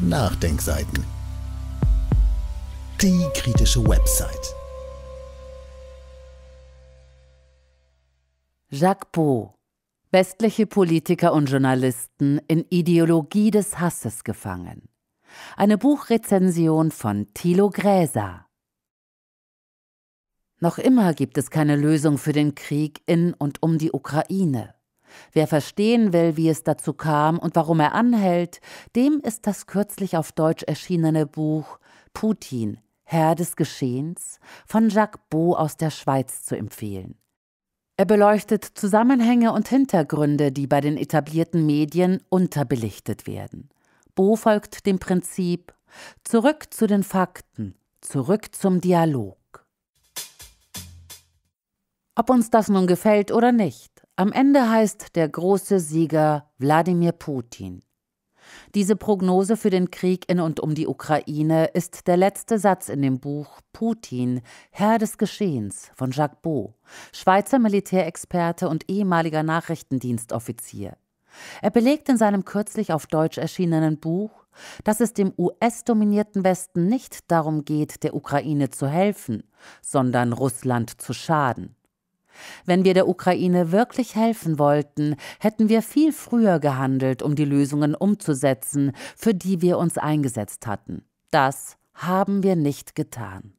Nachdenkseiten. Die kritische Website. Jacques Beau. Westliche Politiker und Journalisten in Ideologie des Hasses gefangen. Eine Buchrezension von Thilo Gräser. Noch immer gibt es keine Lösung für den Krieg in und um die Ukraine. Wer verstehen will, wie es dazu kam und warum er anhält, dem ist das kürzlich auf Deutsch erschienene Buch Putin, Herr des Geschehens von Jacques Beau aus der Schweiz zu empfehlen. Er beleuchtet Zusammenhänge und Hintergründe, die bei den etablierten Medien unterbelichtet werden. Bo folgt dem Prinzip zurück zu den Fakten, zurück zum Dialog. Ob uns das nun gefällt oder nicht, am Ende heißt der große Sieger Wladimir Putin. Diese Prognose für den Krieg in und um die Ukraine ist der letzte Satz in dem Buch Putin, Herr des Geschehens von Jacques Beau, Schweizer Militärexperte und ehemaliger Nachrichtendienstoffizier. Er belegt in seinem kürzlich auf Deutsch erschienenen Buch, dass es dem US-dominierten Westen nicht darum geht, der Ukraine zu helfen, sondern Russland zu schaden. Wenn wir der Ukraine wirklich helfen wollten, hätten wir viel früher gehandelt, um die Lösungen umzusetzen, für die wir uns eingesetzt hatten. Das haben wir nicht getan.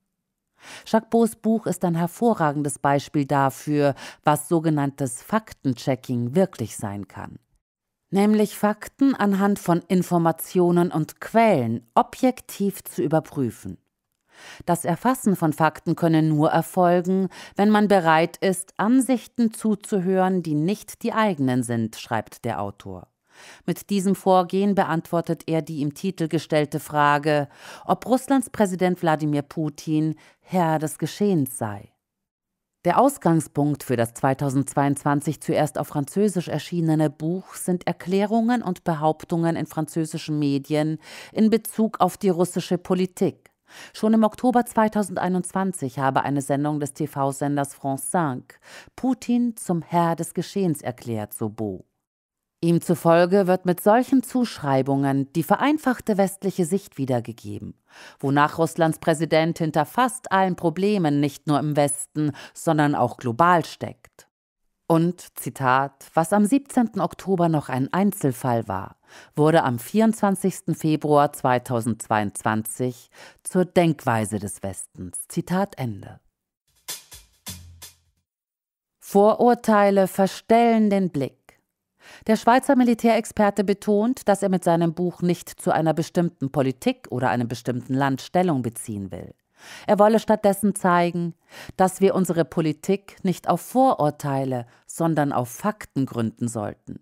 Jacques Buch ist ein hervorragendes Beispiel dafür, was sogenanntes Faktenchecking wirklich sein kann. Nämlich Fakten anhand von Informationen und Quellen objektiv zu überprüfen. Das Erfassen von Fakten könne nur erfolgen, wenn man bereit ist, Ansichten zuzuhören, die nicht die eigenen sind, schreibt der Autor. Mit diesem Vorgehen beantwortet er die im Titel gestellte Frage, ob Russlands Präsident Wladimir Putin Herr des Geschehens sei. Der Ausgangspunkt für das 2022 zuerst auf Französisch erschienene Buch sind Erklärungen und Behauptungen in französischen Medien in Bezug auf die russische Politik. Schon im Oktober 2021 habe eine Sendung des TV-Senders France 5 Putin zum Herr des Geschehens erklärt, so Bo. Ihm zufolge wird mit solchen Zuschreibungen die vereinfachte westliche Sicht wiedergegeben, wonach Russlands Präsident hinter fast allen Problemen nicht nur im Westen, sondern auch global steckt. Und, Zitat, was am 17. Oktober noch ein Einzelfall war, wurde am 24. Februar 2022 zur Denkweise des Westens. Zitat Ende. Vorurteile verstellen den Blick. Der Schweizer Militärexperte betont, dass er mit seinem Buch nicht zu einer bestimmten Politik oder einem bestimmten Land Stellung beziehen will. Er wolle stattdessen zeigen, dass wir unsere Politik nicht auf Vorurteile, sondern auf Fakten gründen sollten.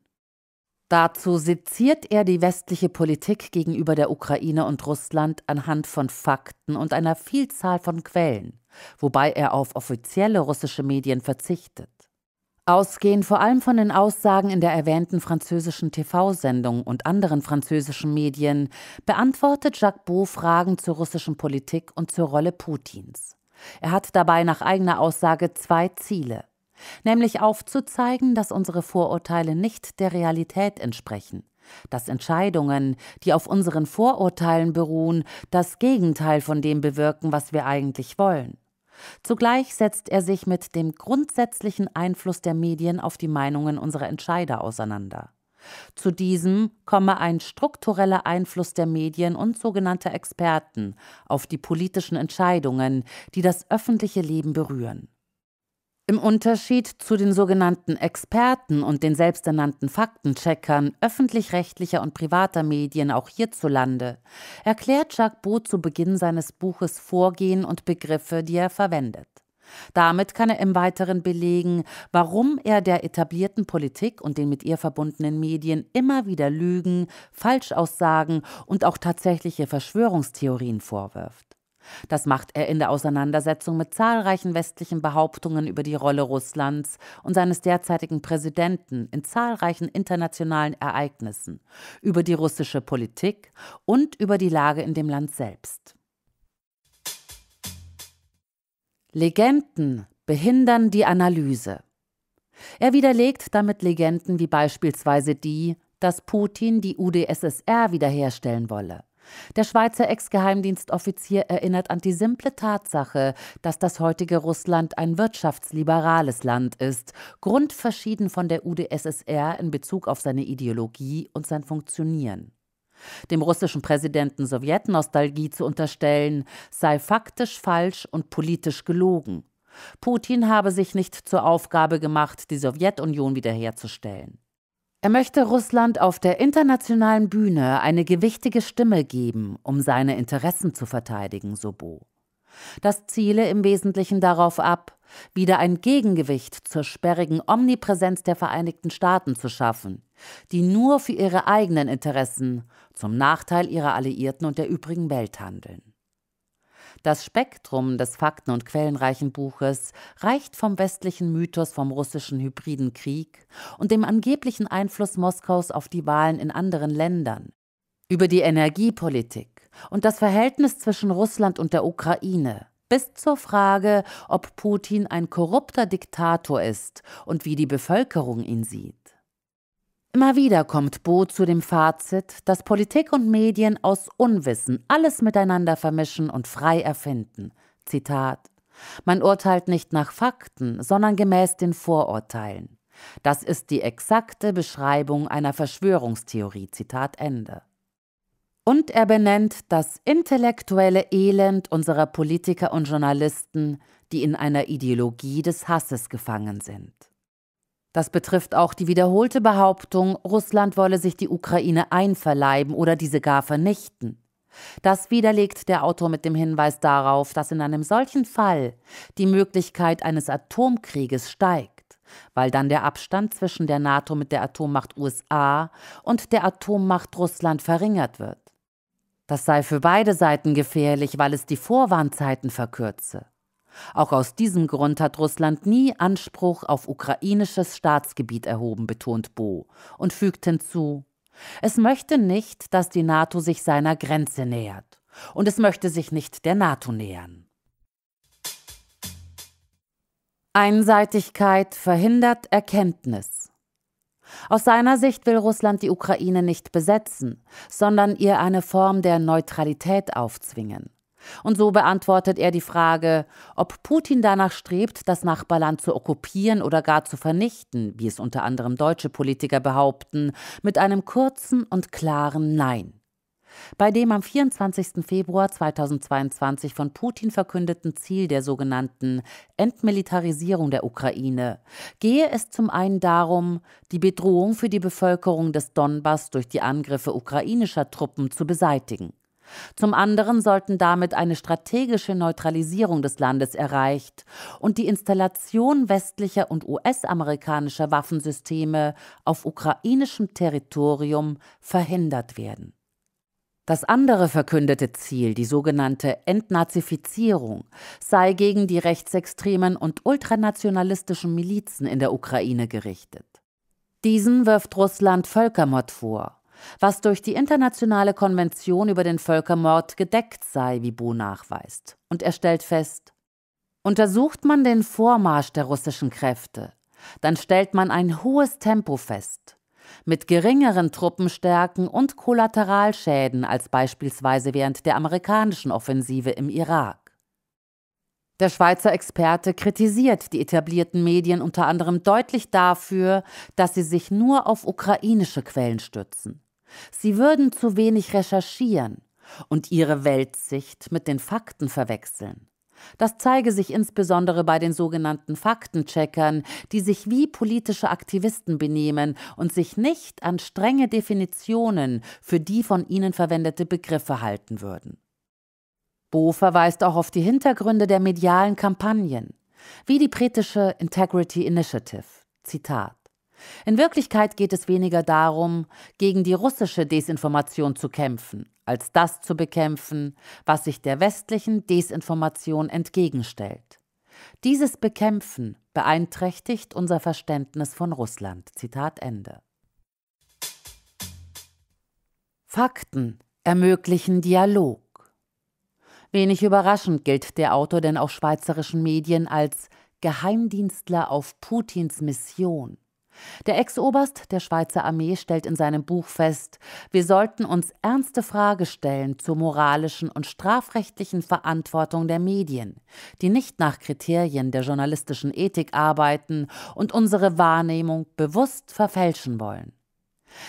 Dazu seziert er die westliche Politik gegenüber der Ukraine und Russland anhand von Fakten und einer Vielzahl von Quellen, wobei er auf offizielle russische Medien verzichtet. Ausgehend vor allem von den Aussagen in der erwähnten französischen TV-Sendung und anderen französischen Medien beantwortet Jacques Beau Fragen zur russischen Politik und zur Rolle Putins. Er hat dabei nach eigener Aussage zwei Ziele, nämlich aufzuzeigen, dass unsere Vorurteile nicht der Realität entsprechen, dass Entscheidungen, die auf unseren Vorurteilen beruhen, das Gegenteil von dem bewirken, was wir eigentlich wollen Zugleich setzt er sich mit dem grundsätzlichen Einfluss der Medien auf die Meinungen unserer Entscheider auseinander. Zu diesem komme ein struktureller Einfluss der Medien und sogenannter Experten auf die politischen Entscheidungen, die das öffentliche Leben berühren. Im Unterschied zu den sogenannten Experten und den selbsternannten Faktencheckern öffentlich-rechtlicher und privater Medien auch hierzulande erklärt Jacques Beau zu Beginn seines Buches Vorgehen und Begriffe, die er verwendet. Damit kann er im Weiteren belegen, warum er der etablierten Politik und den mit ihr verbundenen Medien immer wieder Lügen, Falschaussagen und auch tatsächliche Verschwörungstheorien vorwirft. Das macht er in der Auseinandersetzung mit zahlreichen westlichen Behauptungen über die Rolle Russlands und seines derzeitigen Präsidenten in zahlreichen internationalen Ereignissen, über die russische Politik und über die Lage in dem Land selbst. Legenden behindern die Analyse. Er widerlegt damit Legenden wie beispielsweise die, dass Putin die UdSSR wiederherstellen wolle. Der Schweizer Ex-Geheimdienstoffizier erinnert an die simple Tatsache, dass das heutige Russland ein wirtschaftsliberales Land ist, grundverschieden von der UdSSR in Bezug auf seine Ideologie und sein Funktionieren. Dem russischen Präsidenten Sowjetnostalgie zu unterstellen, sei faktisch falsch und politisch gelogen. Putin habe sich nicht zur Aufgabe gemacht, die Sowjetunion wiederherzustellen. Er möchte Russland auf der internationalen Bühne eine gewichtige Stimme geben, um seine Interessen zu verteidigen, so Bo. Das ziele im Wesentlichen darauf ab, wieder ein Gegengewicht zur sperrigen Omnipräsenz der Vereinigten Staaten zu schaffen, die nur für ihre eigenen Interessen zum Nachteil ihrer Alliierten und der übrigen Welt handeln. Das Spektrum des fakten- und quellenreichen Buches reicht vom westlichen Mythos vom russischen hybriden Krieg und dem angeblichen Einfluss Moskaus auf die Wahlen in anderen Ländern, über die Energiepolitik und das Verhältnis zwischen Russland und der Ukraine bis zur Frage, ob Putin ein korrupter Diktator ist und wie die Bevölkerung ihn sieht. Immer wieder kommt Bo zu dem Fazit, dass Politik und Medien aus Unwissen alles miteinander vermischen und frei erfinden. Zitat Man urteilt nicht nach Fakten, sondern gemäß den Vorurteilen. Das ist die exakte Beschreibung einer Verschwörungstheorie. Zitat Ende. Und er benennt das intellektuelle Elend unserer Politiker und Journalisten, die in einer Ideologie des Hasses gefangen sind. Das betrifft auch die wiederholte Behauptung, Russland wolle sich die Ukraine einverleiben oder diese gar vernichten. Das widerlegt der Autor mit dem Hinweis darauf, dass in einem solchen Fall die Möglichkeit eines Atomkrieges steigt, weil dann der Abstand zwischen der NATO mit der Atommacht USA und der Atommacht Russland verringert wird. Das sei für beide Seiten gefährlich, weil es die Vorwarnzeiten verkürze. Auch aus diesem Grund hat Russland nie Anspruch auf ukrainisches Staatsgebiet erhoben, betont Bo und fügt hinzu, es möchte nicht, dass die NATO sich seiner Grenze nähert und es möchte sich nicht der NATO nähern. Einseitigkeit verhindert Erkenntnis. Aus seiner Sicht will Russland die Ukraine nicht besetzen, sondern ihr eine Form der Neutralität aufzwingen. Und so beantwortet er die Frage, ob Putin danach strebt, das Nachbarland zu okkupieren oder gar zu vernichten, wie es unter anderem deutsche Politiker behaupten, mit einem kurzen und klaren Nein. Bei dem am 24. Februar 2022 von Putin verkündeten Ziel der sogenannten Entmilitarisierung der Ukraine gehe es zum einen darum, die Bedrohung für die Bevölkerung des Donbass durch die Angriffe ukrainischer Truppen zu beseitigen. Zum anderen sollten damit eine strategische Neutralisierung des Landes erreicht und die Installation westlicher und US-amerikanischer Waffensysteme auf ukrainischem Territorium verhindert werden. Das andere verkündete Ziel, die sogenannte Entnazifizierung, sei gegen die rechtsextremen und ultranationalistischen Milizen in der Ukraine gerichtet. Diesen wirft Russland Völkermord vor was durch die Internationale Konvention über den Völkermord gedeckt sei, wie Bo nachweist. Und er stellt fest, untersucht man den Vormarsch der russischen Kräfte, dann stellt man ein hohes Tempo fest. Mit geringeren Truppenstärken und Kollateralschäden als beispielsweise während der amerikanischen Offensive im Irak. Der Schweizer Experte kritisiert die etablierten Medien unter anderem deutlich dafür, dass sie sich nur auf ukrainische Quellen stützen. Sie würden zu wenig recherchieren und ihre Weltsicht mit den Fakten verwechseln. Das zeige sich insbesondere bei den sogenannten Faktencheckern, die sich wie politische Aktivisten benehmen und sich nicht an strenge Definitionen für die von ihnen verwendete Begriffe halten würden. Bo verweist auch auf die Hintergründe der medialen Kampagnen, wie die britische Integrity Initiative. Zitat in Wirklichkeit geht es weniger darum, gegen die russische Desinformation zu kämpfen, als das zu bekämpfen, was sich der westlichen Desinformation entgegenstellt. Dieses Bekämpfen beeinträchtigt unser Verständnis von Russland. Zitat Ende. Fakten ermöglichen Dialog. Wenig überraschend gilt der Autor denn auch schweizerischen Medien als Geheimdienstler auf Putins Mission. Der Ex-Oberst der Schweizer Armee stellt in seinem Buch fest, wir sollten uns ernste Frage stellen zur moralischen und strafrechtlichen Verantwortung der Medien, die nicht nach Kriterien der journalistischen Ethik arbeiten und unsere Wahrnehmung bewusst verfälschen wollen.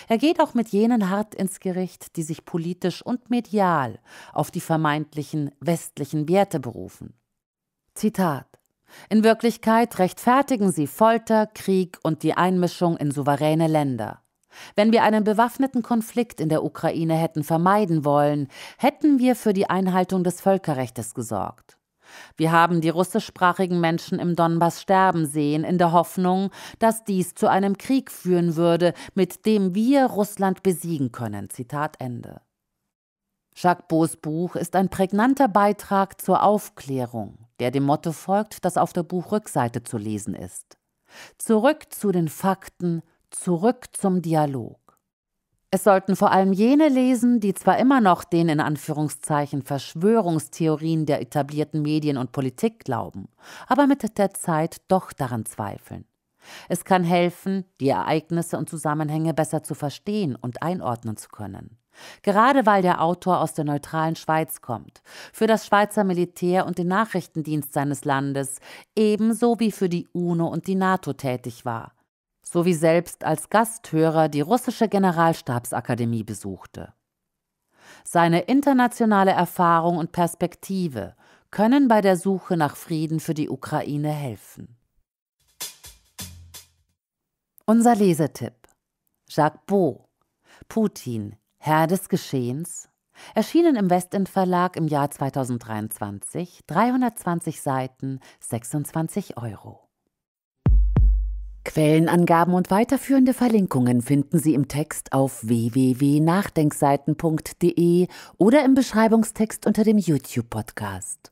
Er geht auch mit jenen hart ins Gericht, die sich politisch und medial auf die vermeintlichen westlichen Werte berufen. Zitat in Wirklichkeit rechtfertigen sie Folter, Krieg und die Einmischung in souveräne Länder. Wenn wir einen bewaffneten Konflikt in der Ukraine hätten vermeiden wollen, hätten wir für die Einhaltung des Völkerrechts gesorgt. Wir haben die russischsprachigen Menschen im Donbass sterben sehen, in der Hoffnung, dass dies zu einem Krieg führen würde, mit dem wir Russland besiegen können. Zitat Ende. Jacques Bo's Buch ist ein prägnanter Beitrag zur Aufklärung der dem Motto folgt, das auf der Buchrückseite zu lesen ist. Zurück zu den Fakten, zurück zum Dialog. Es sollten vor allem jene lesen, die zwar immer noch den in Anführungszeichen Verschwörungstheorien der etablierten Medien und Politik glauben, aber mit der Zeit doch daran zweifeln. Es kann helfen, die Ereignisse und Zusammenhänge besser zu verstehen und einordnen zu können. Gerade weil der Autor aus der neutralen Schweiz kommt, für das Schweizer Militär und den Nachrichtendienst seines Landes, ebenso wie für die UNO und die NATO tätig war, sowie selbst als Gasthörer die russische Generalstabsakademie besuchte. Seine internationale Erfahrung und Perspektive können bei der Suche nach Frieden für die Ukraine helfen. Unser Lesetipp Jacques Beau Putin Herr des Geschehens, erschienen im Westend Verlag im Jahr 2023, 320 Seiten, 26 Euro. Quellenangaben und weiterführende Verlinkungen finden Sie im Text auf www.nachdenkseiten.de oder im Beschreibungstext unter dem YouTube-Podcast.